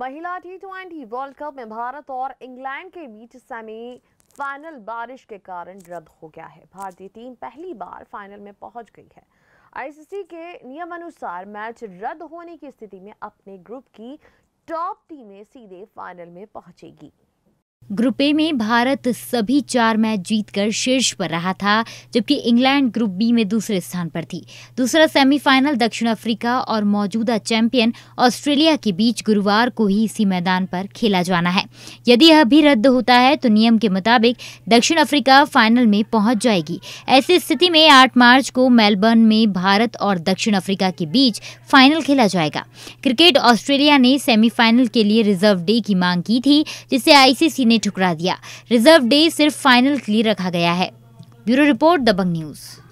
महिला T twenty world cup में भारत और इंग्लैंड के बीच सेमी फाइनल बारिश के कारण रद्द हो गया है भारतीय टीम पहली बार फाइनल में पहुंच गई है आईसीसी के नियमानुसार मैच रद्द होने की स्थिति में अपने ग्रुप की टॉप टीमें सीधे फाइनल में पहुंचेगी ग्रुप ए में भारत सभी चार मैच जीतकर शीर्ष पर रहा था जबकि इंग्लैंड ग्रुप बी में दूसरे स्थान पर थी दूसरा सेमीफाइनल दक्षिण अफ्रीका और मौजूदा चैंपियन ऑस्ट्रेलिया के बीच गुरुवार को ही इसी मैदान पर खेला जाना है यदि यह भी रद्द होता है तो नियम के मुताबिक दक्षिण अफ्रीका फाइनल में पहुंच जाएगी ऐसी स्थिति में आठ मार्च को मेलबर्न में भारत और दक्षिण अफ्रीका के बीच फाइनल खेला जाएगा क्रिकेट ऑस्ट्रेलिया ने सेमीफाइनल के लिए रिजर्व डे की मांग की थी जिसे आईसीसी ने ने ठुकरा दिया रिजर्व डे सिर्फ फाइनल के लिए रखा गया है ब्यूरो रिपोर्ट दबंग न्यूज़